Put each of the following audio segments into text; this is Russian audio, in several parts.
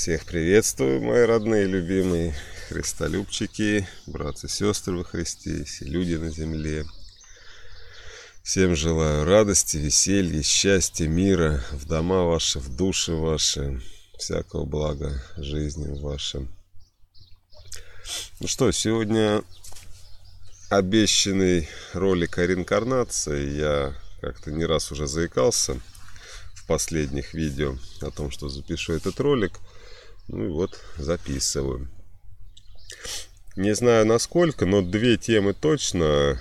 Всех приветствую, мои родные, любимые христолюбчики, братцы и сестры во Христе, все люди на земле. Всем желаю радости, веселья, счастья, мира в дома ваши, в души ваши, всякого блага жизни вашим. Ну что, сегодня обещанный ролик о реинкарнации. Я как-то не раз уже заикался в последних видео о том, что запишу этот ролик – ну и вот записываю. Не знаю насколько, но две темы точно.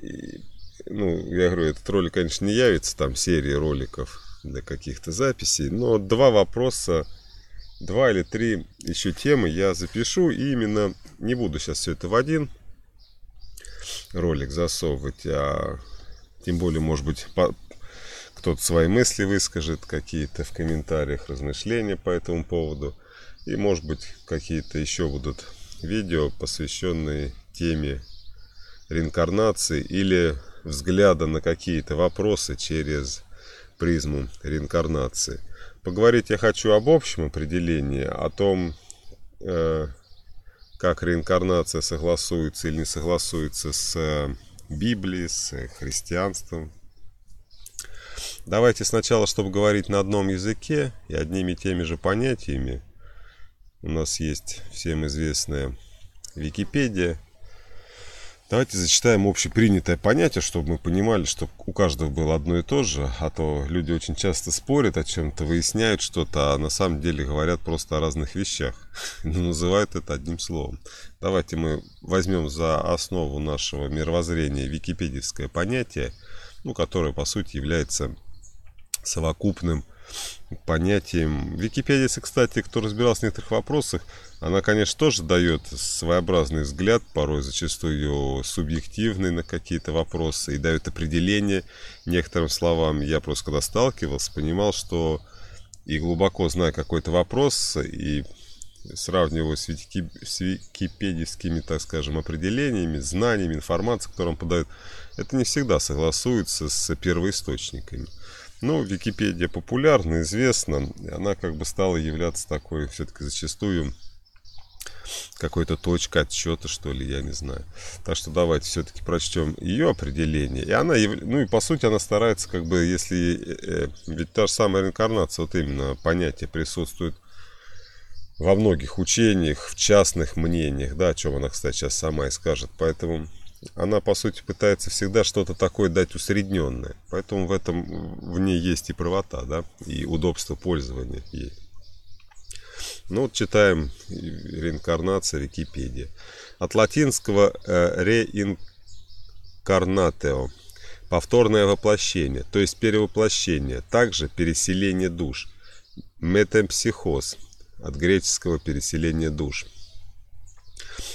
И, ну, я говорю, этот ролик, конечно, не явится, там серии роликов для каких-то записей, но два вопроса, два или три еще темы я запишу, и именно не буду сейчас все это в один ролик засовывать, а тем более, может быть, по кто-то свои мысли выскажет, какие-то в комментариях размышления по этому поводу. И, может быть, какие-то еще будут видео, посвященные теме реинкарнации или взгляда на какие-то вопросы через призму реинкарнации. Поговорить я хочу об общем определении, о том, э, как реинкарнация согласуется или не согласуется с э, Библией, с э, христианством, Давайте сначала, чтобы говорить на одном языке и одними и теми же понятиями, у нас есть всем известная Википедия. Давайте зачитаем общепринятое понятие, чтобы мы понимали, чтобы у каждого было одно и то же, а то люди очень часто спорят о чем-то, выясняют что-то, а на самом деле говорят просто о разных вещах, но ну, называют это одним словом. Давайте мы возьмем за основу нашего мировоззрения википедийское понятие, ну, которое по сути является совокупным понятием. Википедия, кстати, кто разбирался в некоторых вопросах, она, конечно, тоже дает своеобразный взгляд, порой зачастую субъективный на какие-то вопросы и дает определение некоторым словам. Я просто когда сталкивался, понимал, что и глубоко зная какой-то вопрос, и сравниваю с, вики... с википедийскими, так скажем, определениями, знаниями, информацией, которую он подает, это не всегда согласуется с первоисточниками. Ну, Википедия популярна, известна, и она как бы стала являться такой все-таки зачастую какой-то точкой отсчета, что ли, я не знаю. Так что давайте все-таки прочтем ее определение. И она, ну и по сути она старается как бы, если, э, э, ведь та же самая реинкарнация, вот именно понятие присутствует во многих учениях, в частных мнениях, да, о чем она, кстати, сейчас сама и скажет. Поэтому она, по сути, пытается всегда что-то такое дать усредненное. Поэтому в этом в ней есть и правота, да, и удобство пользования ей. Ну вот читаем э, реинкарнация, Википедия. От латинского э, реинкарнатео – повторное воплощение, то есть перевоплощение, также переселение душ. Метемпсихоз – от греческого переселение душ –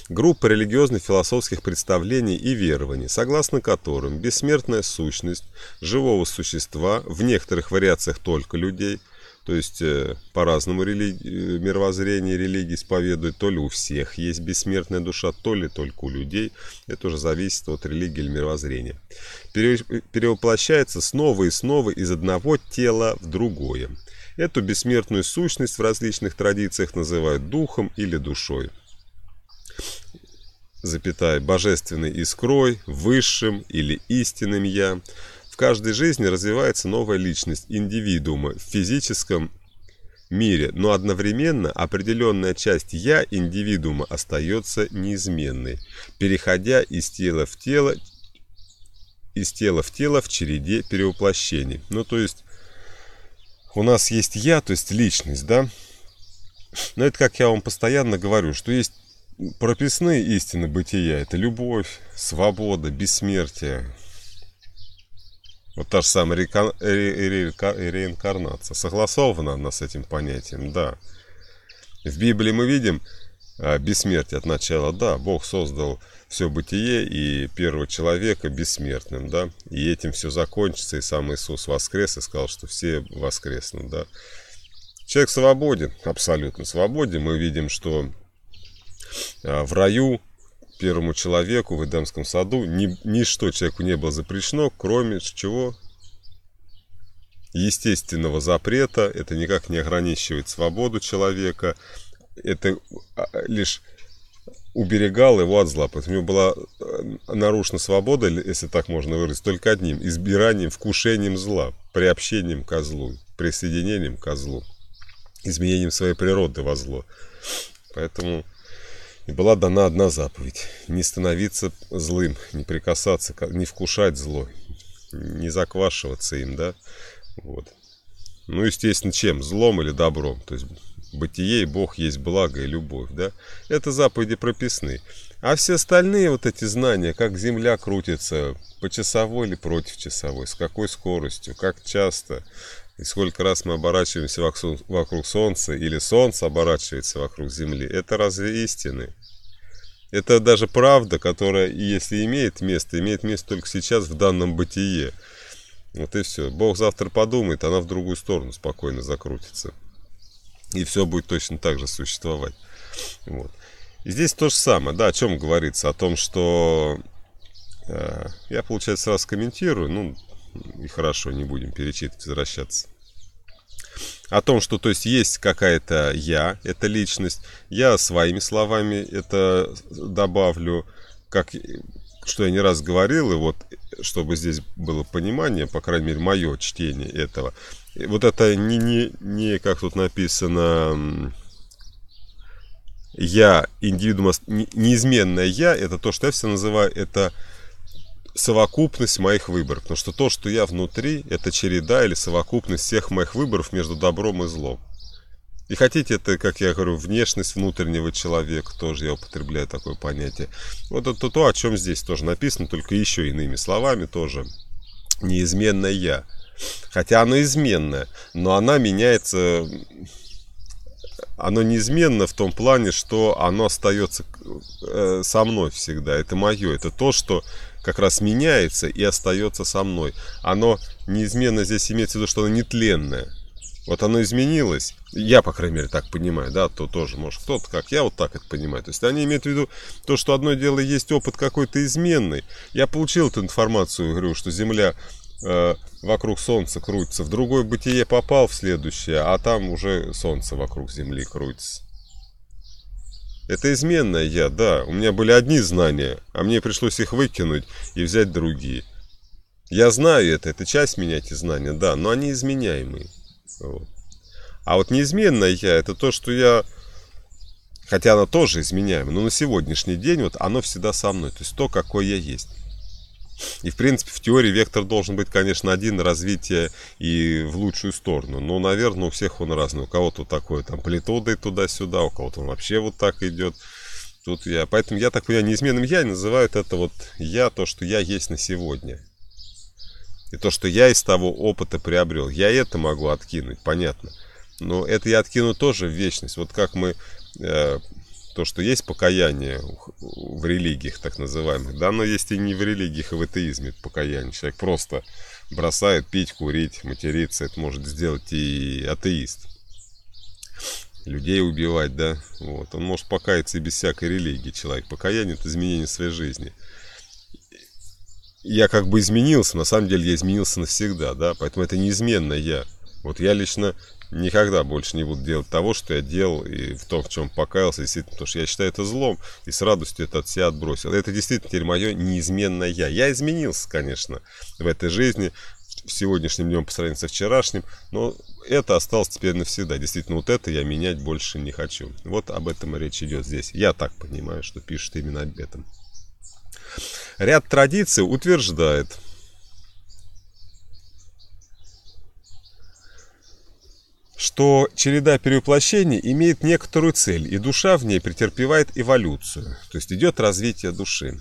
группа религиозно-философских представлений и верований, согласно которым бессмертная сущность живого существа, в некоторых вариациях только людей, то есть э, по-разному религи... Э, мировоззрение религии исповедует, то ли у всех есть бессмертная душа, то ли только у людей, это уже зависит от религии или мировоззрения, Пере... перевоплощается снова и снова из одного тела в другое. Эту бессмертную сущность в различных традициях называют духом или душой запятая, божественной искрой, высшим или истинным «я». В каждой жизни развивается новая личность, индивидуума в физическом мире, но одновременно определенная часть «я» индивидуума остается неизменной, переходя из тела в тело, из тела в тело в череде перевоплощений. Ну, то есть, у нас есть «я», то есть личность, да? Но это, как я вам постоянно говорю, что есть прописные истины бытия – это любовь, свобода, бессмертие. Вот та же самая река... ре... Ре... Ре... реинкарнация. Согласована она с этим понятием, да. В Библии мы видим а, бессмертие от начала, да, Бог создал все бытие и первого человека бессмертным, да, и этим все закончится, и сам Иисус воскрес и сказал, что все воскреснут, да. Человек свободен, абсолютно свободен. Мы видим, что Э, в раю первому человеку в Эдемском саду ни, ничто человеку не было запрещено, кроме чего? Естественного запрета, это никак не ограничивает свободу человека, это а, лишь уберегал его от зла. Поэтому у него была э, нарушена свобода, если так можно выразить, только одним – избиранием, вкушением зла, приобщением к злу, присоединением к злу, изменением своей природы во зло. Поэтому и была дана одна заповедь – не становиться злым, не прикасаться, не вкушать зло, не заквашиваться им, да, вот. Ну, естественно, чем? Злом или добром, то есть бытие и Бог есть благо и любовь, да? Это заповеди прописные. А все остальные вот эти знания, как земля крутится, по часовой или против часовой, с какой скоростью, как часто, и сколько раз мы оборачиваемся вокруг Солнца, или Солнце оборачивается вокруг Земли, это разве истины? Это даже правда, которая, если имеет место, имеет место только сейчас в данном бытие. Вот и все. Бог завтра подумает, она в другую сторону спокойно закрутится. И все будет точно так же существовать. Вот. И здесь то же самое, да, о чем говорится, о том, что э, я, получается, раз комментирую, ну, и Хорошо, не будем перечитывать, возвращаться. О том, что то есть есть какая-то я, это личность. Я своими словами это добавлю, как что я не раз говорил, и вот чтобы здесь было понимание, по крайней мере, мое чтение этого. И вот это не, не, не как тут написано, я, индивидуум, неизменное я, это то, что я все называю, это совокупность моих выборов. Потому что то, что я внутри, это череда или совокупность всех моих выборов между добром и злом. И хотите это, как я говорю, внешность внутреннего человека, тоже я употребляю такое понятие. Вот это то, о чем здесь тоже написано, только еще иными словами тоже. Неизменное я. Хотя оно изменное, но она меняется... Оно неизменно в том плане, что оно остается э, со мной всегда. Это мое, это то, что как раз меняется и остается со мной. Оно неизменно здесь имеется в виду, что оно нетленное. Вот оно изменилось, я, по крайней мере, так понимаю, да, то тоже, может, кто-то как, я вот так это понимаю. То есть они имеют в виду то, что одно дело есть опыт какой-то изменный. Я получил эту информацию, говорю, что Земля э, вокруг Солнца крутится, в другое бытие попал в следующее, а там уже Солнце вокруг Земли крутится. Это изменное я, да, у меня были одни знания, а мне пришлось их выкинуть и взять другие. Я знаю это, это часть меня, эти знания, да, но они изменяемые. Вот. А вот неизменное я, это то, что я, хотя оно тоже изменяемое, но на сегодняшний день вот оно всегда со мной, то есть то, какое я есть. И, в принципе, в теории вектор должен быть, конечно, один, развитие и в лучшую сторону. Но, наверное, у всех он разный. У кого-то такое там политодой туда-сюда, у кого-то он вообще вот так идет. Тут я, поэтому я так понимаю, неизменным я называют это вот я, то, что я есть на сегодня. И то, что я из того опыта приобрел. Я это могу откинуть, понятно. Но это я откину тоже в вечность. Вот как мы э, то, что есть покаяние в религиях так называемых, да, но есть и не в религиях, а в атеизме покаяние. Человек просто бросает пить, курить, материться, это может сделать и атеист. Людей убивать, да, вот. Он может покаяться и без всякой религии, человек. Покаяние – это изменение своей жизни. Я как бы изменился, на самом деле я изменился навсегда, да, поэтому это неизменно я. Вот я лично никогда больше не буду делать того, что я делал и в том, в чем покаялся, действительно, потому что я считаю это злом и с радостью это от себя отбросил. Это действительно теперь мое неизменное я. Я изменился, конечно, в этой жизни, в сегодняшнем днем по сравнению со вчерашним, но это осталось теперь навсегда. Действительно, вот это я менять больше не хочу. Вот об этом речь идет здесь. Я так понимаю, что пишут именно об этом. Ряд традиций утверждает – что череда перевоплощений имеет некоторую цель, и душа в ней претерпевает эволюцию, то есть идет развитие души.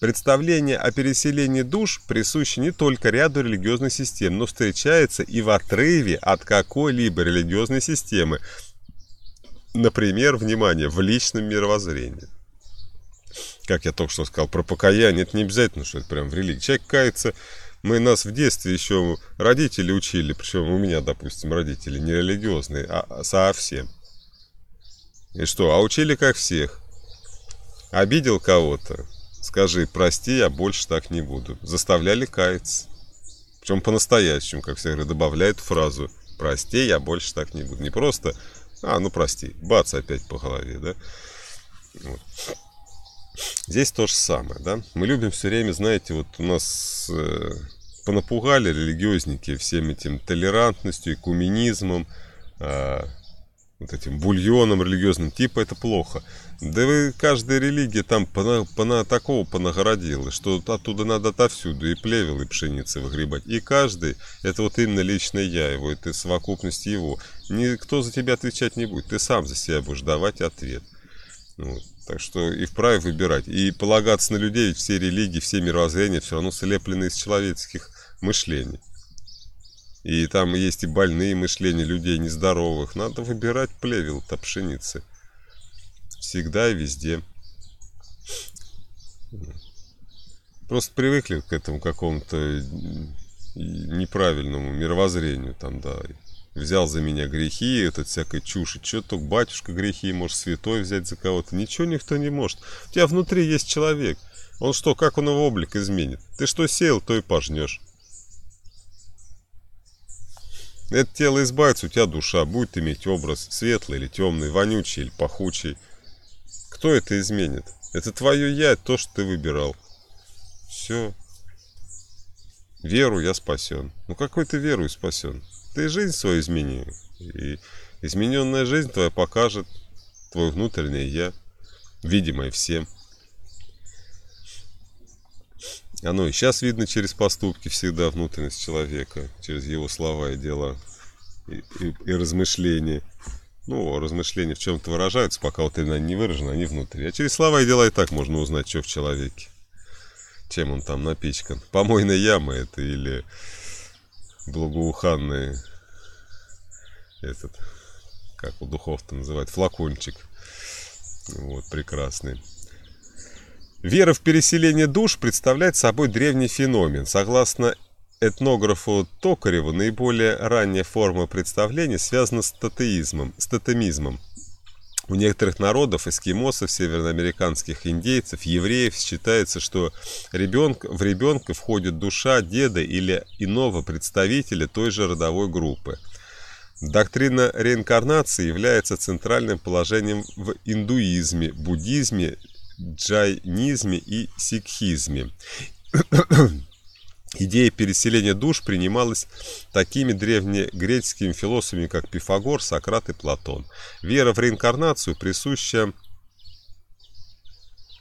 Представление о переселении душ присуще не только ряду религиозных систем, но встречается и в отрыве от какой-либо религиозной системы, например, внимание, в личном мировоззрении. Как я только что сказал про покаяние, это не обязательно, что это прям в религии. Человек кается мы нас в детстве еще родители учили, причем у меня, допустим, родители не религиозные, а совсем. И что, а учили как всех. Обидел кого-то, скажи «прости, я больше так не буду». Заставляли каяться. Причем по-настоящему, как всегда, добавляют фразу «прости, я больше так не буду». Не просто «а, ну прости», бац, опять по голове, да? Вот. Здесь то же самое, да. Мы любим все время, знаете, вот у нас э, понапугали религиозники всем этим толерантностью, экуменизмом, э, вот этим бульоном религиозным, типа это плохо. Да вы каждая религия там пона, пона, такого понагородила, что оттуда надо отовсюду и плевел, и пшеницы выгребать. И каждый, это вот именно личное я его, это совокупность его. Никто за тебя отвечать не будет, ты сам за себя будешь давать ответ. Вот. Так что и вправе выбирать. И полагаться на людей, все религии, все мировоззрения все равно слеплены из человеческих мышлений. И там есть и больные мышления людей нездоровых. Надо выбирать плевел-то пшеницы. Всегда и везде. Просто привыкли к этому какому-то неправильному мировоззрению там, да взял за меня грехи, этот всякой чуши. что только батюшка грехи, может, святой взять за кого-то. Ничего никто не может. У тебя внутри есть человек. Он что, как он его облик изменит? Ты что сеял, то и пожнешь. Это тело избавится, у тебя душа будет иметь образ светлый или темный, вонючий или пахучий. Кто это изменит? Это твое я, то, что ты выбирал. Все. Веру я спасен. Ну какой ты веру спасен? Ты жизнь свою измени. И измененная жизнь твоя покажет твое внутреннее «я», видимое всем. Оно а ну, и сейчас видно через поступки всегда внутренность человека, через его слова и дела, и, и, и размышления. Ну, а размышления в чем-то выражаются, пока вот именно они не выражены, они внутри. А через слова и дела и так можно узнать, что в человеке. Чем он там напичкан. Помойная яма это или благоуханные этот, как у духов-то называют, флакончик. Вот, прекрасный. Вера в переселение душ представляет собой древний феномен. Согласно этнографу Токареву, наиболее ранняя форма представления связана с тотеизмом, с тотемизмом. У некоторых народов, эскимосов, североамериканских индейцев, евреев считается, что ребенок, в ребенка входит душа деда или иного представителя той же родовой группы. Доктрина реинкарнации является центральным положением в индуизме, буддизме, джайнизме и сикхизме. Идея переселения душ принималась такими древнегреческими философами, как Пифагор, Сократ и Платон. Вера в реинкарнацию присуща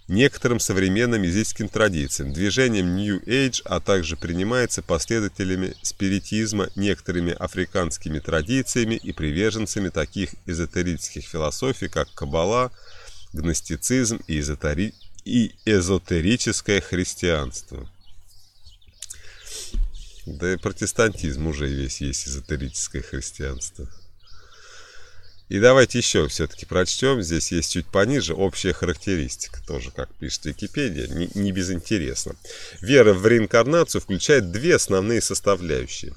некоторым современным мизийским традициям, движением New Age, а также принимается последователями спиритизма, некоторыми африканскими традициями и приверженцами таких эзотерических философий, как Каббала, гностицизм и, эзотери... и эзотерическое христианство. Да и протестантизм уже весь есть эзотерическое христианство. И давайте еще все-таки прочтем, здесь есть чуть пониже, общая характеристика, тоже как пишет Википедия, не, не безинтересно. Вера в реинкарнацию включает две основные составляющие.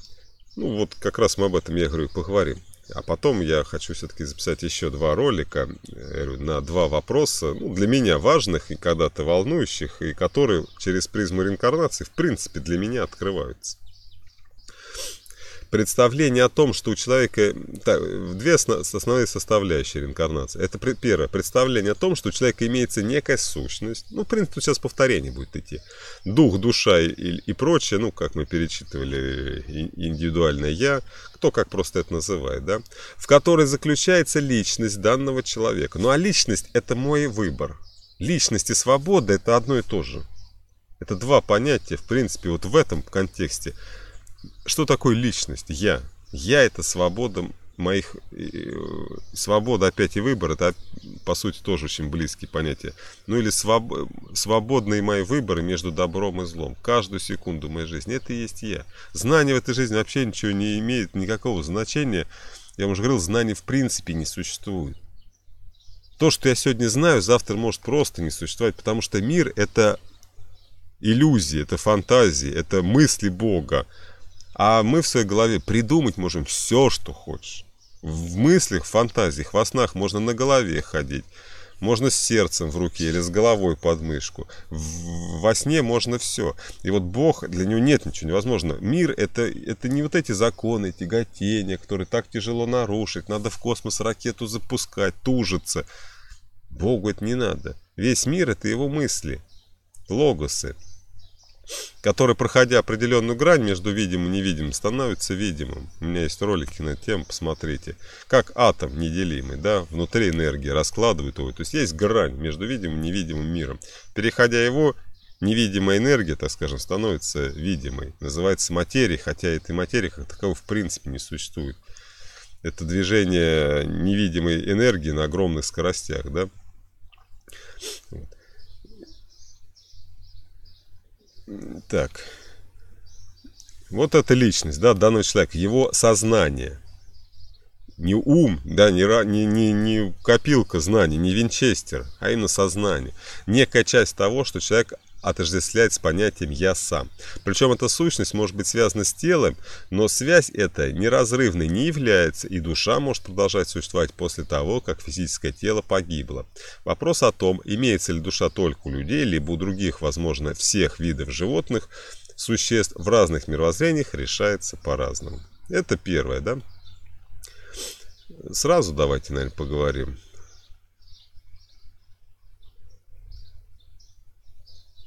Ну вот как раз мы об этом, я говорю, поговорим. А потом я хочу все-таки записать еще два ролика говорю, на два вопроса, ну, для меня важных и когда-то волнующих, и которые через призму реинкарнации, в принципе, для меня открываются представление о том, что у человека... Так, две основные составляющие реинкарнации. Это первое, представление о том, что у человека имеется некая сущность. Ну, в принципе, тут сейчас повторение будет идти. Дух, душа и, и прочее, ну, как мы перечитывали, э, индивидуальное «я», кто как просто это называет, да, в которой заключается личность данного человека. Ну, а личность – это мой выбор. Личность и свобода – это одно и то же. Это два понятия, в принципе, вот в этом контексте – что такое личность? Я. Я это свобода моих... Свобода опять и выбор, это по сути тоже очень близкие понятия. Ну или своб... свободные мои выборы между добром и злом. Каждую секунду моей жизни. Это и есть я. Знание в этой жизни вообще ничего не имеет, никакого значения. Я уже говорил, знаний в принципе не существует. То, что я сегодня знаю, завтра может просто не существовать, потому что мир – это иллюзии, это фантазии, это мысли Бога. А мы в своей голове придумать можем все, что хочешь. В мыслях, фантазиях, во снах можно на голове ходить. Можно с сердцем в руке или с головой под мышку. В, во сне можно все. И вот Бог, для него нет ничего невозможного. Мир это, это не вот эти законы, тяготения, которые так тяжело нарушить. Надо в космос ракету запускать, тужиться. Богу это не надо. Весь мир это его мысли, логосы который, проходя определенную грань между видимым и невидимым, становится видимым. У меня есть ролики на тему, посмотрите. Как атом неделимый, да, внутри энергии раскладывает его. То есть есть грань между видимым и невидимым миром. Переходя его, невидимая энергия, так скажем, становится видимой. Называется материей, хотя этой материи как таковой в принципе не существует. Это движение невидимой энергии на огромных скоростях, да. Вот. Так. Вот эта личность, да, данного человека, его сознание. Не ум, да, не, не, не, не копилка знаний, не винчестер, а именно сознание. Некая часть того, что человек отождествлять с понятием «я сам». Причем эта сущность может быть связана с телом, но связь эта неразрывной не является, и душа может продолжать существовать после того, как физическое тело погибло. Вопрос о том, имеется ли душа только у людей, либо у других, возможно, всех видов животных, существ в разных мировоззрениях решается по-разному. Это первое, да? Сразу давайте, наверное, поговорим.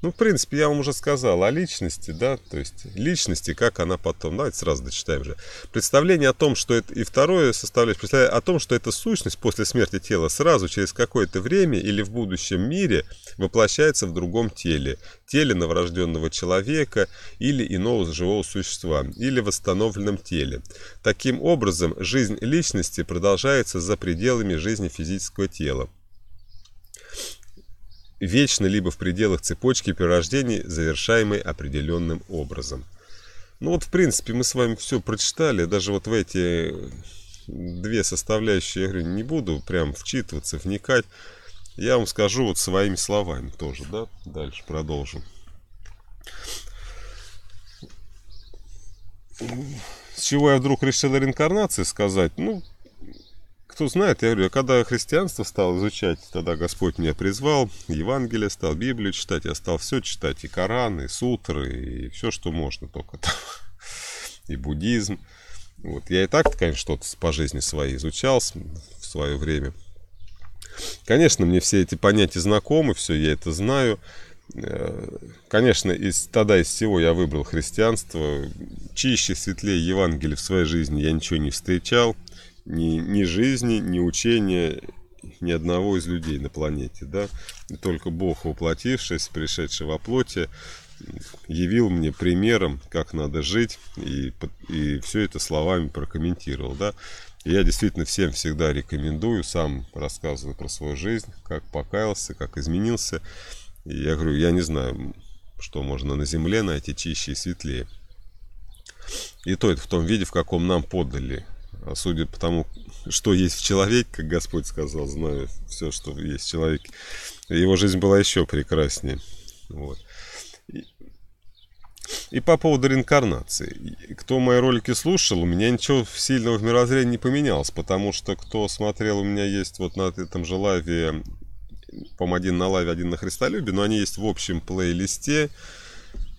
Ну, в принципе, я вам уже сказал о личности, да, то есть личности, как она потом. Давайте сразу дочитаем же. Представление о том, что это... И второе составляющее, представление о том, что эта сущность после смерти тела сразу через какое-то время или в будущем мире воплощается в другом теле. Теле новорожденного человека или иного живого существа, или восстановленном теле. Таким образом, жизнь личности продолжается за пределами жизни физического тела вечно либо в пределах цепочки перерождений, завершаемой определенным образом. Ну вот, в принципе, мы с вами все прочитали, даже вот в эти две составляющие я говорю, не буду прям вчитываться, вникать. Я вам скажу вот своими словами тоже, да? Дальше продолжим. С чего я вдруг решил о реинкарнации сказать? Ну, кто знает, я говорю, а когда христианство стал изучать, тогда Господь меня призвал, Евангелие стал, Библию читать, я стал все читать, и Коран, и сутры, и все, что можно только там, и буддизм. Вот. Я и так, конечно, что-то по жизни своей изучал в свое время. Конечно, мне все эти понятия знакомы, все, я это знаю. Э, конечно, из, тогда из всего я выбрал христианство. Чище, светлее Евангелие в своей жизни я ничего не встречал – ни, ни жизни, ни учения ни одного из людей на планете, да. только Бог, воплотившись, пришедший во плоти, явил мне примером, как надо жить, и, и все это словами прокомментировал, да. И я действительно всем всегда рекомендую, сам рассказываю про свою жизнь, как покаялся, как изменился. И я говорю, я не знаю, что можно на земле найти чище и светлее. И то это в том виде, в каком нам подали а судя по тому, что есть в человеке, как Господь сказал, знаю все, что есть в человеке, его жизнь была еще прекраснее. Вот. И, по поводу реинкарнации. Кто мои ролики слушал, у меня ничего сильного в мирозрении не поменялось, потому что кто смотрел, у меня есть вот на этом же лайве, по один на лаве один на Христолюбе, но они есть в общем плейлисте.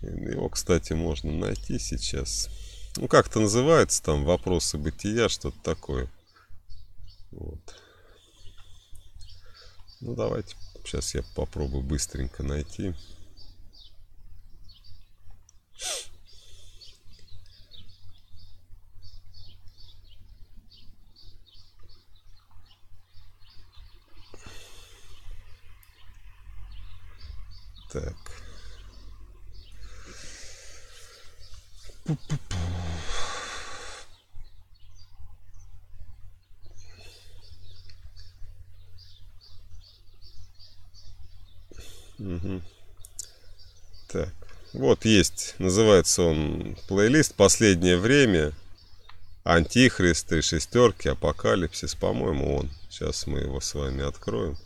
Его, кстати, можно найти сейчас. Ну, как-то называется там «Вопросы бытия», что-то такое. Вот. Ну, давайте. Сейчас я попробую быстренько найти. Так. Пу -пу -пу. Угу. Так. Вот есть, называется он плейлист «Последнее время». Антихристы, шестерки, апокалипсис, по-моему, он. Сейчас мы его с вами откроем.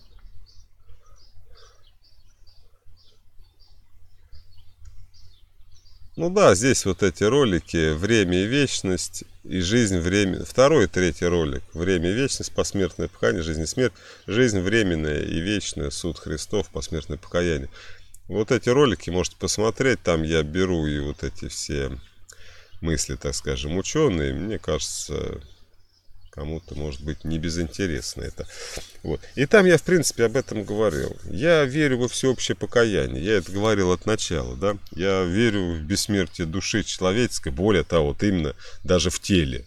Ну да, здесь вот эти ролики «Время и вечность» и «Жизнь, время...» Второй и третий ролик «Время и вечность», «Посмертное покаяние», «Жизнь и смерть», «Жизнь временная и вечная», «Суд Христов», «Посмертное покаяние». Вот эти ролики можете посмотреть, там я беру и вот эти все мысли, так скажем, ученые. Мне кажется, кому-то может быть не безинтересно это. Вот. И там я, в принципе, об этом говорил. Я верю во всеобщее покаяние. Я это говорил от начала, да. Я верю в бессмертие души человеческой, более того, вот именно даже в теле.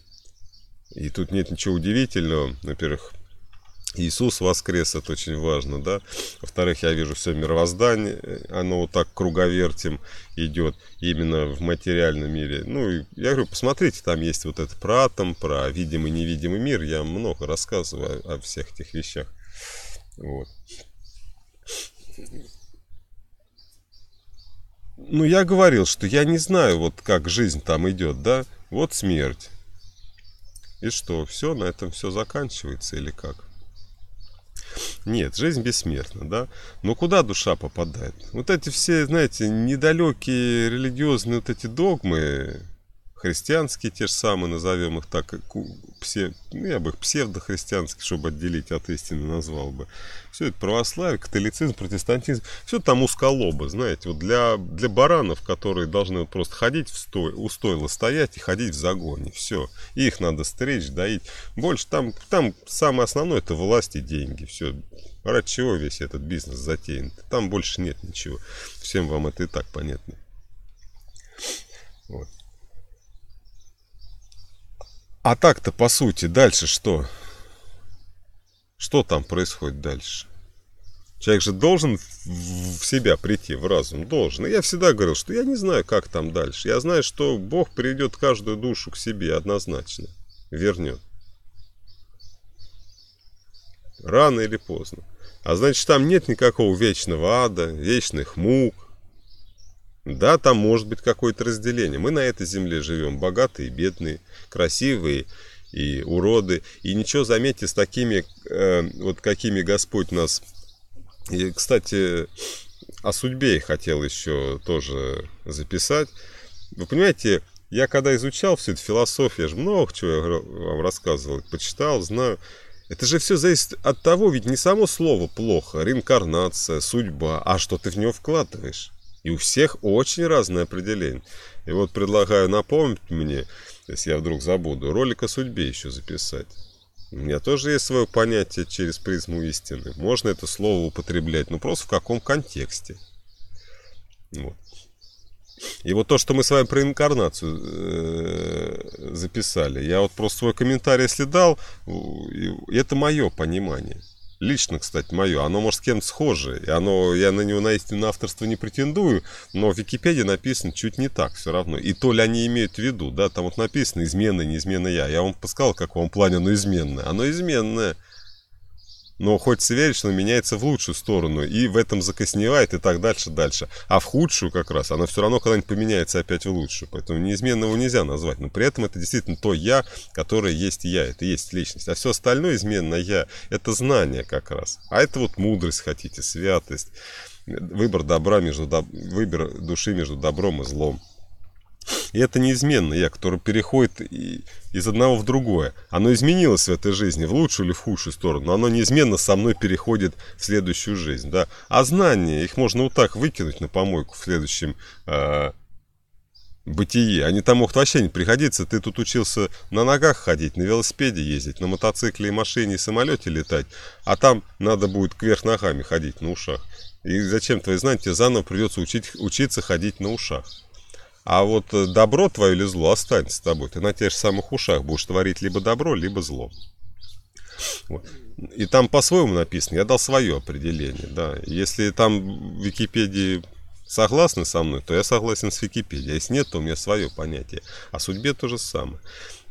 И тут нет ничего удивительного. Во-первых, Иисус воскрес, это очень важно, да. Во-вторых, я вижу все мировоздание, э, оно вот так круговертим идет именно в материальном мире. Ну, я говорю, посмотрите, там есть вот это про атом, про видимый и невидимый мир. Я много рассказываю о всех этих вещах. Вот. Ну, я говорил, что я не знаю, вот как жизнь там идет, да. Вот смерть. И что, все, на этом все заканчивается или как? Нет, жизнь бессмертна, да? Но куда душа попадает? Вот эти все, знаете, недалекие религиозные вот эти догмы, христианские те же самые, назовем их так, псе, ну, я бы их псевдохристианские, чтобы отделить от истины, назвал бы. Все это православие, католицизм, протестантизм, все там узколобы знаете, вот для, для баранов, которые должны вот просто ходить в стой, у стойла стоять и ходить в загоне, все. И их надо стричь, доить. Больше там, там самое основное это власть и деньги, все. Ради чего весь этот бизнес затеян? Там больше нет ничего. Всем вам это и так понятно. Вот. А так-то, по сути, дальше что? Что там происходит дальше? Человек же должен в себя прийти, в разум, должен. И я всегда говорил, что я не знаю, как там дальше. Я знаю, что Бог приведет каждую душу к себе однозначно, вернет. Рано или поздно. А значит, там нет никакого вечного ада, вечных мук, да, там может быть какое-то разделение. Мы на этой земле живем богатые, бедные, красивые и уроды. И ничего, заметьте, с такими, э, вот какими Господь нас... И, кстати, о судьбе я хотел еще тоже записать. Вы понимаете, я когда изучал всю эту философию, я же много чего вам рассказывал, почитал, знаю. Это же все зависит от того, ведь не само слово плохо, реинкарнация, судьба, а что ты в нее вкладываешь. И у всех очень разное определение. И вот предлагаю напомнить мне, если я вдруг забуду, ролик о судьбе еще записать. У меня тоже есть свое понятие через призму истины. Можно это слово употреблять, но ну, просто в каком контексте. Вот. И вот то, что мы с вами про инкарнацию э, записали, я вот просто свой комментарий, если дал, это мое понимание лично, кстати, мое, оно, может, с кем схоже, и оно, я на него на истинное авторство не претендую, но в Википедии написано чуть не так все равно, и то ли они имеют в виду, да, там вот написано изменная, неизменная я, я вам подсказал, как вам плане оно изменное, оно изменное, но хочется верить, что она меняется в лучшую сторону, и в этом закосневает и так дальше, дальше. А в худшую как раз, она все равно когда-нибудь поменяется опять в лучшую, поэтому неизменного нельзя назвать, но при этом это действительно то я, которое есть я, это есть личность, а все остальное изменное я, это знание как раз, а это вот мудрость хотите, святость, э, выбор добра между, выбор души между добром и злом. И это неизменно я, который переходит и, из одного в другое. Оно изменилось в этой жизни, в лучшую или в худшую сторону, но оно неизменно со мной переходит в следующую жизнь. Да? А знания, их можно вот так выкинуть на помойку в следующем... Э бытие. Они там могут вообще не приходиться. Ты тут учился на ногах ходить, на велосипеде ездить, на мотоцикле и машине и самолете летать. А там надо будет кверх ногами ходить на ушах. И зачем твои знания? Тебе заново придется учить, учиться ходить на ушах. А вот э, добро твое или зло останется с тобой. Ты на тех же самых ушах будешь творить либо добро, либо зло. Вот. И там по-своему написано. Я дал свое определение. Да. Если там в Википедии согласны со мной, то я согласен с Википедией. А если нет, то у меня свое понятие. О судьбе то же самое.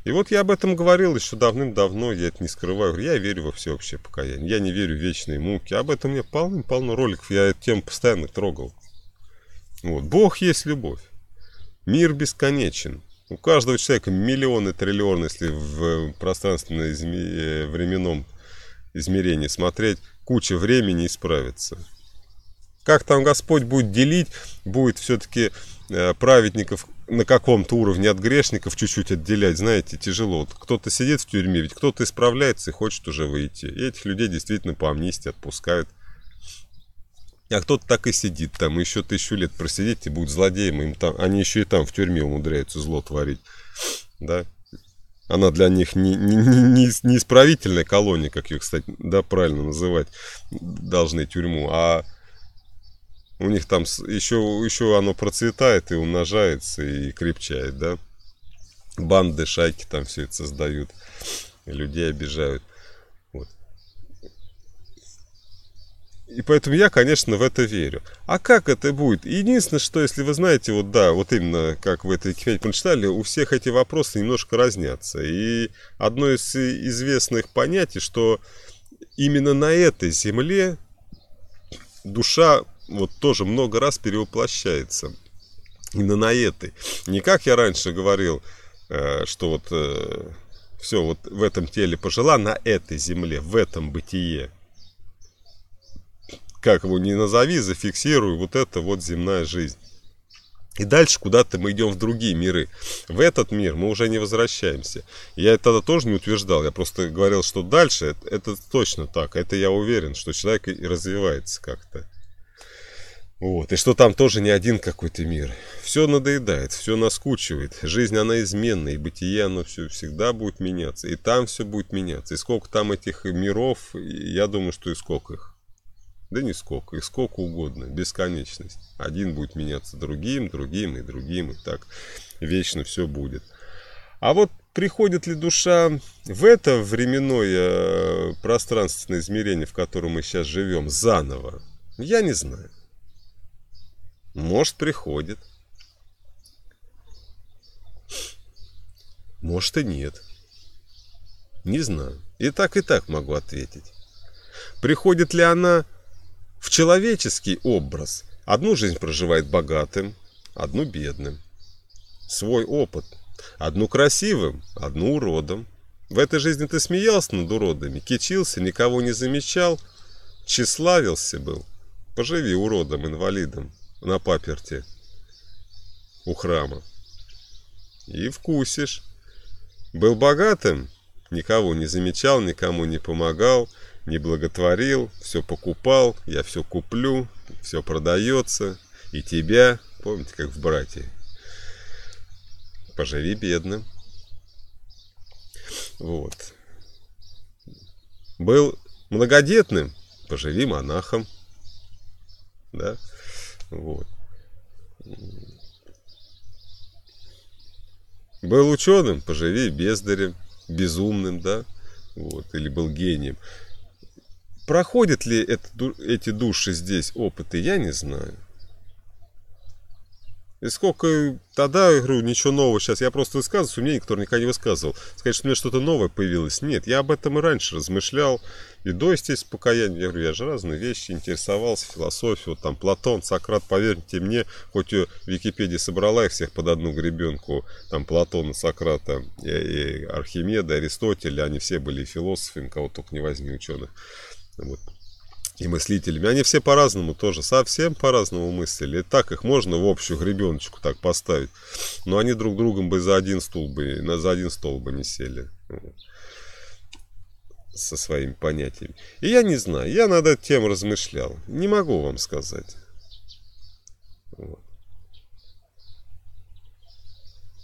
И вот я об этом говорил еще давным-давно, я это не скрываю. Я верю во всеобщее покаяние. Я не верю в вечные муки. Об этом мне полно полно роликов. Я эту тему постоянно трогал. Вот. Бог есть любовь. Мир бесконечен. У каждого человека миллионы, триллионы, если в э, пространственно-временном э, измерении смотреть, куча времени исправится. Как там Господь будет делить, будет все-таки э, праведников на каком-то уровне от грешников чуть-чуть отделять, знаете, тяжело. Вот кто-то сидит в тюрьме, ведь кто-то исправляется и хочет уже выйти. И этих людей действительно по амнистии отпускают – а кто-то так и сидит там, еще тысячу лет просидеть и будут злодеем. Им там, они еще и там в тюрьме умудряются зло творить. Да? Она для них не, не, не, исправительная колония, как ее, кстати, да, правильно называть, должны тюрьму, а у них там еще, еще оно процветает и умножается, и крепчает, да. Банды, шайки там все это создают, людей обижают. И поэтому я, конечно, в это верю. А как это будет? Единственное, что если вы знаете, вот да, вот именно как вы это Википедии прочитали, у всех эти вопросы немножко разнятся. И одно из известных понятий, что именно на этой земле душа вот тоже много раз перевоплощается. Именно на этой. Не как я раньше говорил, э, что вот э, все вот в этом теле пожила, на этой земле, в этом бытие как его не назови, зафиксирую вот это вот земная жизнь. И дальше куда-то мы идем в другие миры. В этот мир мы уже не возвращаемся. Я это тогда тоже не утверждал. Я просто говорил, что дальше это, это точно так. Это я уверен, что человек и развивается как-то. Вот. И что там тоже не один какой-то мир. Все надоедает, все наскучивает. Жизнь, она изменная, и бытие, оно все всегда будет меняться. И там все будет меняться. И сколько там этих миров, я думаю, что и сколько их да не сколько, их сколько угодно, бесконечность. Один будет меняться другим, другим и другим, и так вечно все будет. А вот приходит ли душа в это временное э, пространственное измерение, в котором мы сейчас живем, заново, я не знаю. Может, приходит. Может и нет. Не знаю. И так, и так могу ответить. Приходит ли она в человеческий образ одну жизнь проживает богатым, одну бедным. Свой опыт. Одну красивым, одну уродом. В этой жизни ты смеялся над уродами, кичился, никого не замечал, тщеславился был. Поживи уродом-инвалидом на паперте у храма. И вкусишь. Был богатым, никого не замечал, никому не помогал – не благотворил, все покупал, я все куплю, все продается, и тебя, помните, как в «Братье», поживи бедным. Вот. Был многодетным, поживи монахом. Да? Вот. Был ученым, поживи бездарем, безумным, да? Вот. Или был гением. Проходят ли это, эти души здесь опыты, я не знаю. И сколько тогда, я говорю, ничего нового сейчас. Я просто высказываю, меня никто никогда не высказывал. Сказать, что у меня что-то новое появилось. Нет, я об этом и раньше размышлял. И до, естественно, покаяния. Я говорю, я же разные вещи интересовался, философию. Вот там Платон, Сократ, поверьте мне, хоть в Википедия собрала их всех под одну гребенку, там Платона, Сократа, и, и Архимеда, Аристотеля, они все были философами, кого только не возьми ученых. Вот. И мыслителями. Они все по-разному тоже, совсем по-разному мыслили. И так их можно в общую гребеночку так поставить. Но они друг другом бы за один стул бы, за один стол бы не сели. со своими понятиями. И я не знаю, я над этой темой размышлял. Не могу вам сказать. Вот.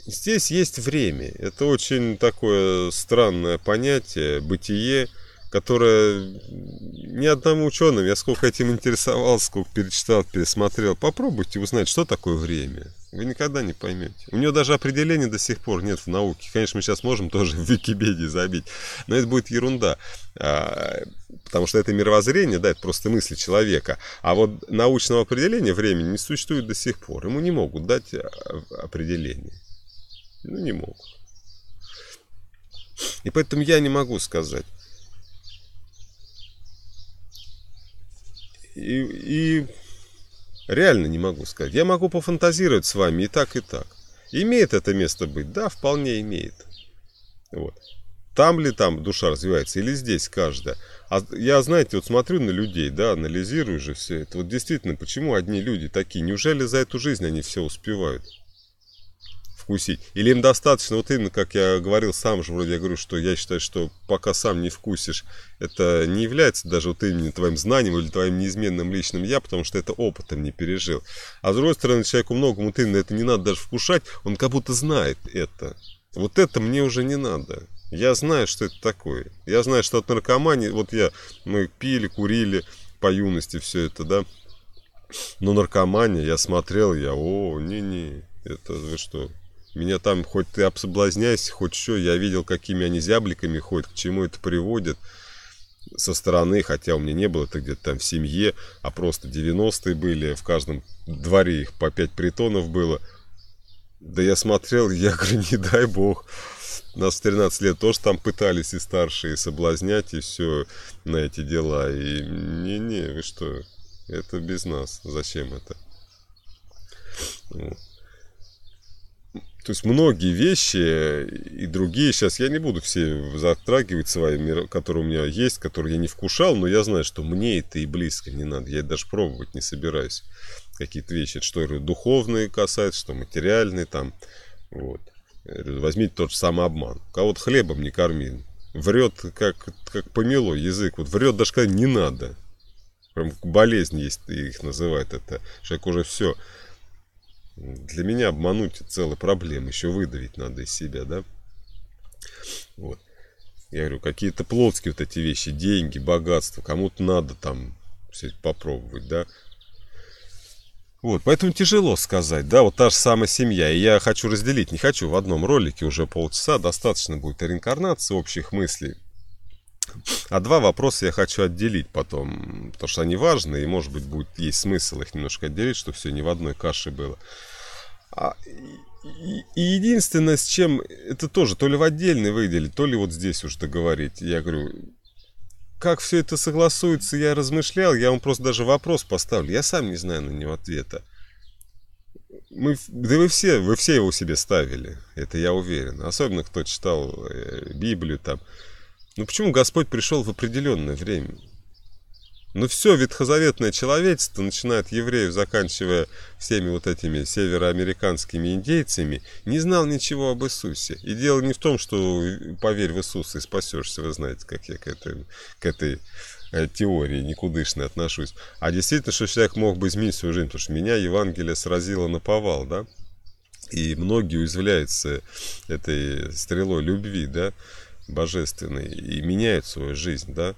Здесь есть время. Это очень такое странное понятие, бытие – которая ни одному ученым, я сколько этим интересовался, сколько перечитал, пересмотрел, попробуйте узнать, что такое время. Вы никогда не поймете. У нее даже определения до сих пор нет в науке. Конечно, мы сейчас можем тоже в Википедии забить, но это будет ерунда. А, потому что это мировоззрение, да, это просто мысли человека. А вот научного определения времени не существует до сих пор. Ему не могут дать э, определение. Ну, не могут. И поэтому я не могу сказать. и, и реально не могу сказать. Я могу пофантазировать с вами и так, и так. Имеет это место быть? Да, вполне имеет. Вот. Там ли там душа развивается или здесь каждая? А я, знаете, вот смотрю на людей, да, анализирую же все это. Вот действительно, почему одни люди такие? Неужели за эту жизнь они все успевают? вкусить? Или им достаточно, вот именно, как я говорил сам же, вроде я говорю, что я считаю, что пока сам не вкусишь, это не является даже вот именно твоим знанием или твоим неизменным личным я, потому что это опытом не пережил. А с другой стороны, человеку многому ты именно это не надо даже вкушать, он как будто знает это. Вот это мне уже не надо. Я знаю, что это такое. Я знаю, что от наркомании, вот я, мы пили, курили по юности все это, да. Но наркомания, я смотрел, я, о, не-не, это вы что, меня там хоть ты обсоблазняйся, хоть что, я видел, какими они зябликами ходят, к чему это приводит со стороны, хотя у меня не было это где-то там в семье, а просто 90-е были, в каждом дворе их по 5 притонов было. Да я смотрел, я говорю, не дай бог. Нас в 13 лет тоже там пытались и старшие соблазнять, и все на эти дела. И не-не, вы что, это без нас, зачем это? Вот. То есть многие вещи и другие, сейчас я не буду все затрагивать свои, которые у меня есть, которые я не вкушал, но я знаю, что мне это и близко не надо, я даже пробовать не собираюсь какие-то вещи, что духовные касается, что материальные там, вот. Возьмите тот же обман, Кого-то хлебом не корми. Врет, как, как помело язык. Вот врет даже когда не надо. Прям болезнь есть, их называют это. Человек уже все для меня обмануть целая проблема, еще выдавить надо из себя, да? Вот. Я говорю, какие-то плотские вот эти вещи, деньги, богатство, кому-то надо там все попробовать, да? Вот, поэтому тяжело сказать, да, вот та же самая семья. И я хочу разделить, не хочу в одном ролике уже полчаса, достаточно будет реинкарнации общих мыслей а два вопроса я хочу отделить потом, потому что они важны, и, может быть, будет есть смысл их немножко отделить, чтобы все не в одной каше было. А, и, и единственное, с чем это тоже, то ли в отдельный выделить, то ли вот здесь уже договорить. Я говорю, как все это согласуется, я размышлял, я вам просто даже вопрос поставлю, я сам не знаю на него ответа. Мы, да вы все, вы все его себе ставили, это я уверен. Особенно кто читал э, Библию там. Ну почему Господь пришел в определенное время? Ну все ветхозаветное человечество, начиная от евреев, заканчивая всеми вот этими североамериканскими индейцами, не знал ничего об Иисусе. И дело не в том, что поверь в Иисуса и спасешься, вы знаете, как я к этой, к этой э, теории никудышной отношусь. А действительно, что человек мог бы изменить свою жизнь, потому что меня Евангелие сразило на повал, да? И многие уязвляются этой стрелой любви, да? божественные и меняют свою жизнь, да,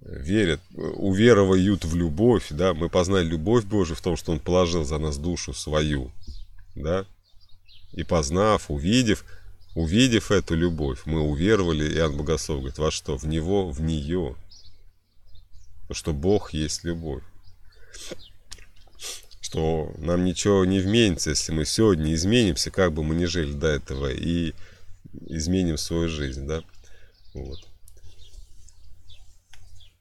верят, уверовают в любовь, да, мы познали любовь Божию в том, что Он положил за нас душу свою, да, и познав, увидев, увидев эту любовь, мы уверовали, Иоанн Богослов говорит, во что? В Него, в нее, что Бог есть любовь что нам ничего не вменится, если мы сегодня изменимся, как бы мы ни жили до этого, и изменим свою жизнь, да. Вот.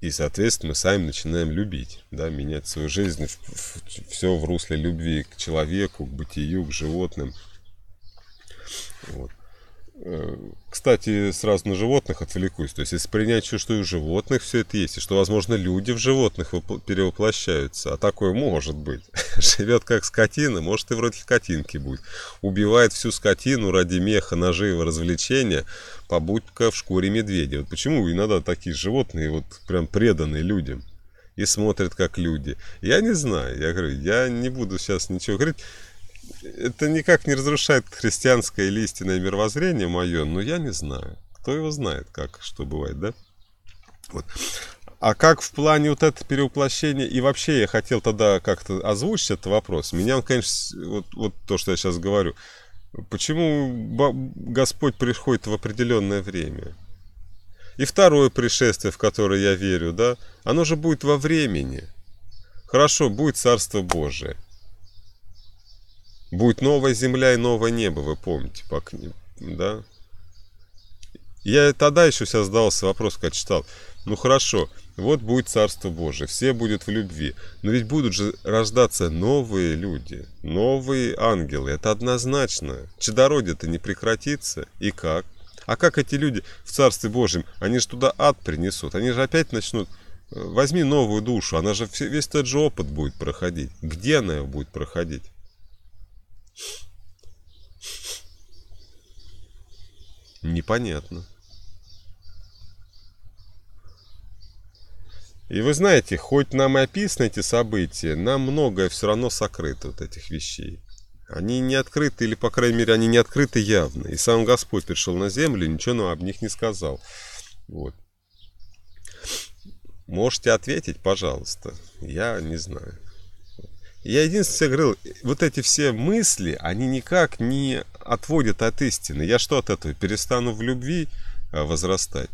И, соответственно, мы сами начинаем любить, да, менять свою жизнь, все в русле любви к человеку, к бытию, к животным. Вот. Кстати, сразу на животных отвлекусь. То есть, если принять что и у животных все это есть, и что, возможно, люди в животных перевоплощаются, а такое может быть. Живет как скотина, может и вроде скотинки будет. Убивает всю скотину ради меха, нажива, развлечения, побудка в шкуре медведя. Вот почему иногда такие животные вот прям преданные людям и смотрят как люди. Я не знаю, я говорю, я не буду сейчас ничего говорить это никак не разрушает христианское или истинное мировоззрение мое, но я не знаю. Кто его знает, как, что бывает, да? Вот. А как в плане вот это перевоплощение? И вообще я хотел тогда как-то озвучить этот вопрос. Меня он, конечно, вот, вот то, что я сейчас говорю. Почему Господь приходит в определенное время? И второе пришествие, в которое я верю, да, оно же будет во времени. Хорошо, будет Царство Божие – Будет новая земля и новое небо, вы помните, по книге, да? Я тогда еще себя задался вопрос, когда читал. Ну хорошо, вот будет Царство Божие, все будут в любви. Но ведь будут же рождаться новые люди, новые ангелы. Это однозначно. Чедородие-то не прекратится. И как? А как эти люди в Царстве Божьем? Они же туда ад принесут. Они же опять начнут... Э, Возьми новую душу, она же весь тот же опыт будет проходить. Где она его будет проходить? Непонятно. И вы знаете, хоть нам и описаны эти события, нам многое все равно сокрыто вот этих вещей. Они не открыты, или, по крайней мере, они не открыты явно. И сам Господь пришел на землю, ничего нам об них не сказал. Вот. Можете ответить, пожалуйста. Я не знаю. Я единственное говорил, э, вот эти все мысли, они никак не отводят от истины. Я что от этого, перестану в любви э, возрастать?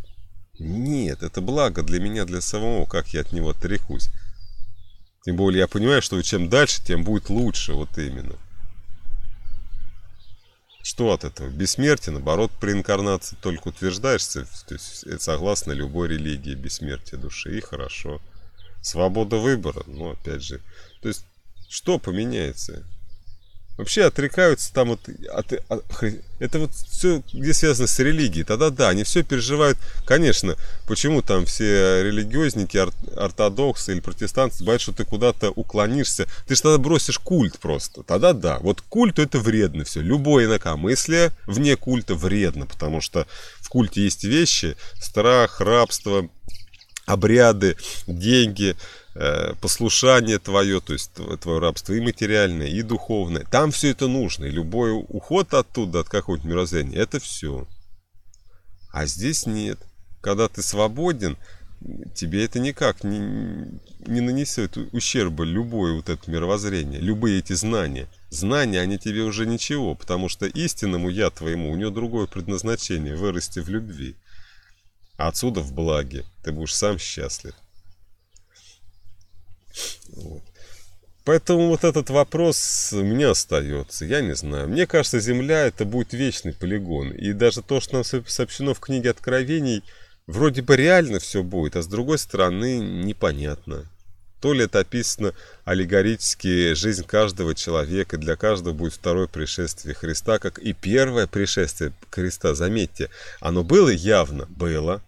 Нет, это благо для меня, для самого, как я от него отрекусь. Тем более я понимаю, что чем дальше, тем будет лучше, вот именно. Что от этого? Бессмертие, наоборот, при инкарнации только утверждаешься, то есть э, согласно любой религии, бессмертие души, и хорошо. Свобода выбора, ну, опять же. То есть что поменяется? Вообще отрекаются там вот от, от, это вот все, где связано с религией. Тогда да, они все переживают. Конечно, почему там все религиозники, ор, ортодоксы или протестанты боятся, что ты куда-то уклонишься. Ты же тогда бросишь культ просто. Тогда да. Вот культу это вредно все. Любое инакомыслие вне культа вредно, потому что в культе есть вещи, страх, рабство, обряды, деньги, Э, послушание твое, то есть твое рабство и материальное, и духовное. Там все это нужно. И любой уход оттуда, от какого-нибудь мирозрения, это все. А здесь нет. Когда ты свободен, тебе это никак не, не нанесет ущерба любое вот это мировоззрение, любые эти знания. Знания, они тебе уже ничего, потому что истинному я твоему, у него другое предназначение – вырасти в любви. А отсюда в благе, ты будешь сам счастлив. Вот. Поэтому вот этот вопрос у меня остается. Я не знаю. Мне кажется, Земля это будет вечный полигон. И даже то, что нам сообщено в книге Откровений, вроде бы реально все будет, а с другой стороны непонятно. То ли это описано аллегорически жизнь каждого человека, для каждого будет второе пришествие Христа, как и первое пришествие Христа, заметьте, оно было явно, было,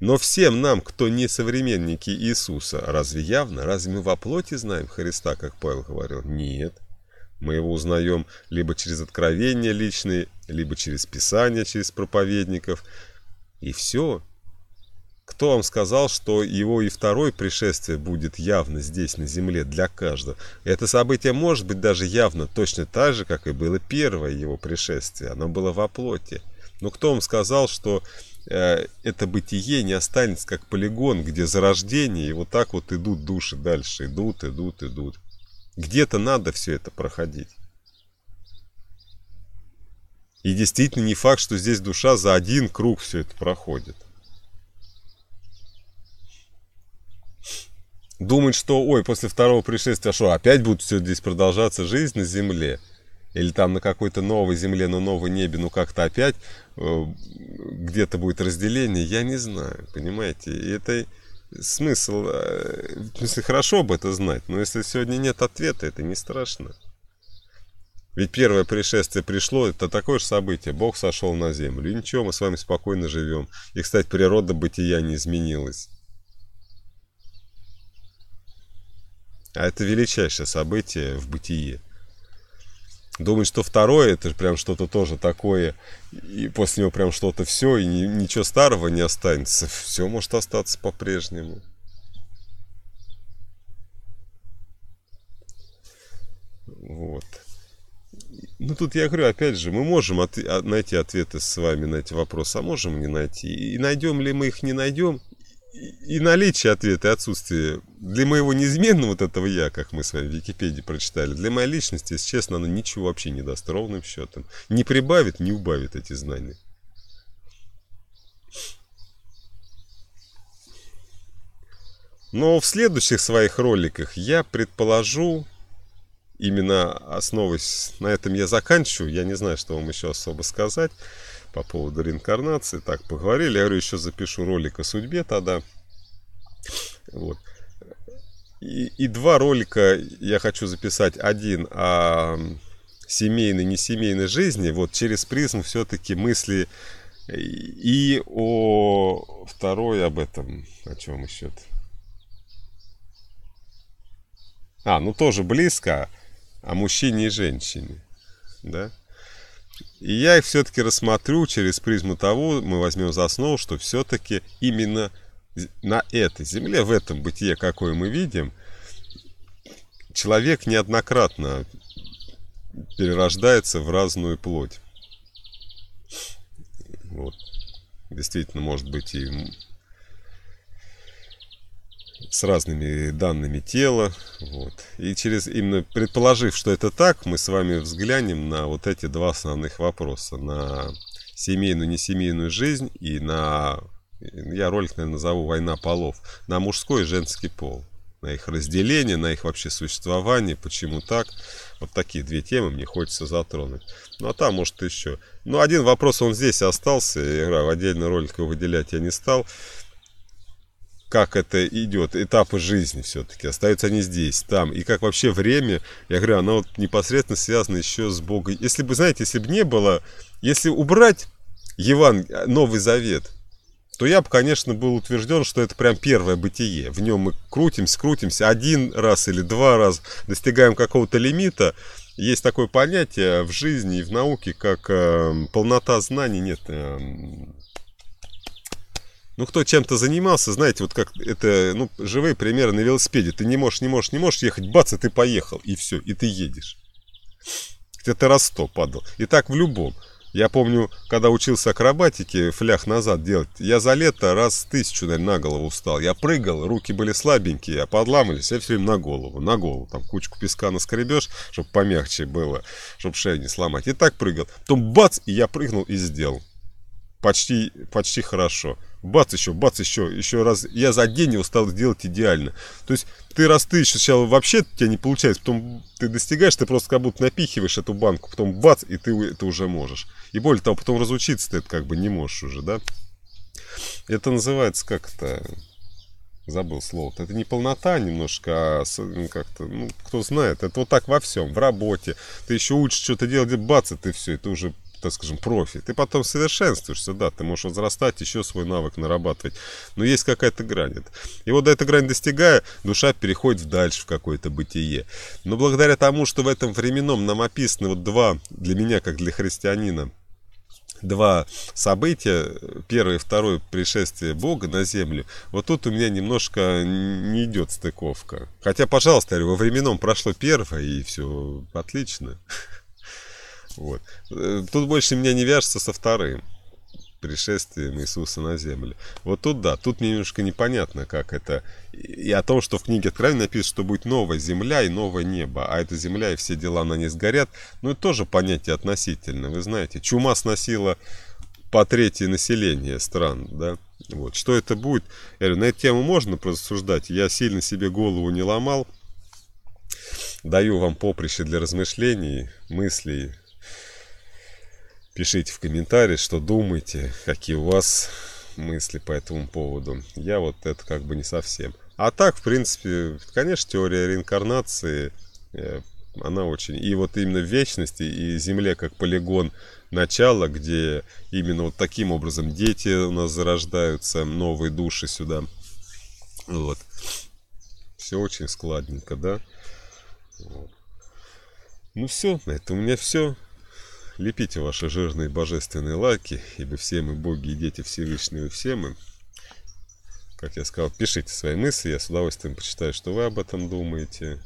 но всем нам, кто не современники Иисуса, разве явно? Разве мы во плоти знаем Христа, как Павел говорил? Нет. Мы его узнаем либо через откровения личные, либо через Писание, через проповедников. И все. Кто вам сказал, что его и второе пришествие будет явно здесь, на земле, для каждого? Это событие может быть даже явно точно так же, как и было первое его пришествие. Оно было во плоти. Но кто вам сказал, что Э, это бытие не останется как полигон, где зарождение, и вот так вот идут души дальше, идут, идут, идут. Где-то надо все это проходить. И действительно не факт, что здесь душа за один круг все это проходит. Думать, что, ой, после второго пришествия, что, опять будет все здесь продолжаться жизнь на земле? Или там на какой-то новой земле, на новой небе, ну как-то опять? Э, где-то будет разделение, я не знаю, понимаете? И это смысл, э, в смысле, хорошо бы это знать, но если сегодня нет ответа, это не страшно. Ведь первое пришествие пришло, это такое же событие. Бог сошел на землю. И ничего, мы с вами спокойно живем. И, кстати, природа бытия не изменилась. А это величайшее событие в бытии. Думать, что второе, это прям что-то тоже такое, и после него прям что-то все, и ничего старого не останется. Все может остаться по-прежнему. Вот. Ну, тут я говорю, опять же, мы можем от, а, найти ответы с вами на эти вопросы, а можем не найти. И найдем ли мы их, не найдем, и наличие ответа, и отсутствие. Для моего неизменного вот этого я, как мы с вами в Википедии прочитали, для моей личности, если честно, она ничего вообще не даст ровным счетом. Не прибавит, не убавит эти знания. Но в следующих своих роликах я предположу, именно основываясь на этом я заканчиваю, я не знаю, что вам еще особо сказать, по поводу реинкарнации. Так, поговорили. Я говорю, еще запишу ролик о судьбе тогда. Вот. И, и два ролика я хочу записать. Один о семейной, не семейной жизни, вот через призму все-таки мысли и о второй об этом, о чем еще -то. А, ну тоже близко о мужчине и женщине, да? И я их все-таки рассмотрю через призму того, мы возьмем за основу, что все-таки именно на этой земле, в этом бытие, какое мы видим, человек неоднократно перерождается в разную плоть. Вот. Действительно, может быть, и с разными данными тела. Вот. И через именно предположив, что это так, мы с вами взглянем на вот эти два основных вопроса. На семейную, несемейную жизнь и на... Я ролик, наверное, назову «Война полов». На мужской и женский пол. На их разделение, на их вообще существование, почему так. Вот такие две темы мне хочется затронуть. Ну, а там, может, еще. Ну, один вопрос, он здесь остался. Я говорю, «А отдельный ролик его выделять я не стал как это идет, этапы жизни все-таки, остаются они здесь, там, и как вообще время, я говорю, оно вот непосредственно связано еще с Богом. Если бы, знаете, если бы не было, если убрать Еван, э, Новый Завет, то я бы, конечно, был утвержден, что это прям первое бытие. В нем мы крутимся, крутимся один раз или два раза, достигаем какого-то лимита. Есть такое понятие в жизни и в науке, как э, полнота знаний, нет, э, ну, кто чем-то занимался, знаете, вот как это, ну, живые примеры на велосипеде. Ты не можешь, не можешь, не можешь ехать, бац, и ты поехал, и все, и ты едешь. Хотя ты раз сто падал. И так в любом. Я помню, когда учился акробатике, флях назад делать, я за лето раз тысячу, наверное, на голову устал. Я прыгал, руки были слабенькие, а подламывались, я все время на голову, на голову. Там кучку песка наскребешь, чтобы помягче было, чтобы шею не сломать. И так прыгал. Потом бац, и я прыгнул и сделал. Почти, почти хорошо бац еще, бац еще, еще раз. Я за день его стал делать идеально. То есть ты раз ты сначала вообще у тебя не получается, потом ты достигаешь, ты просто как будто напихиваешь эту банку, потом бац, и ты это уже можешь. И более того, потом разучиться ты это как бы не можешь уже, да? Это называется как-то... Забыл слово. Это не полнота немножко, а ну, как-то, ну, кто знает. Это вот так во всем, в работе. Ты еще учишь что-то делать, бац, и ты все, и ты уже так скажем, профи. Ты потом совершенствуешься, да, ты можешь возрастать, еще свой навык нарабатывать. Но есть какая-то грань. И вот эта грань достигая, душа переходит дальше в какое-то бытие. Но благодаря тому, что в этом временном нам описаны вот два, для меня, как для христианина, два события, первое и второе пришествие Бога на землю, вот тут у меня немножко не идет стыковка. Хотя, пожалуйста, во временном прошло первое, и все отлично. Вот. Э, тут больше меня не вяжется со вторым пришествием Иисуса на землю. Вот тут да, тут мне немножко непонятно, как это. И о том, что в книге Откровения написано, что будет новая земля и новое небо, а эта земля и все дела на ней сгорят, ну это тоже понятие относительно, вы знаете. Чума сносила по трети население стран, да. Вот, что это будет? Я говорю, на эту тему можно просуждать, я сильно себе голову не ломал, даю вам поприще для размышлений, мыслей, Пишите в комментарии, что думаете, какие у вас мысли по этому поводу. Я вот это как бы не совсем. А так, в принципе, конечно, теория реинкарнации, э, она очень... И вот именно вечности и Земле как полигон начала, где именно вот таким образом дети у нас зарождаются, новые души сюда. Вот. Все очень складненько, да? Вот. Ну все, на этом у меня все лепите ваши жирные божественные лайки, ибо все мы боги и дети Всевышнего, все мы. Как я сказал, пишите свои мысли, я с удовольствием почитаю, что вы об этом думаете.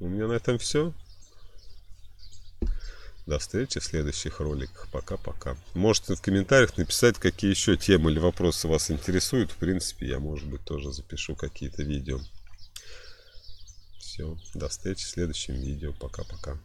У меня на этом все. До встречи в следующих роликах. Пока-пока. Можете в комментариях написать, какие еще темы или вопросы вас интересуют. В принципе, я, может быть, тоже запишу какие-то видео. Все. До встречи в следующем видео. Пока-пока.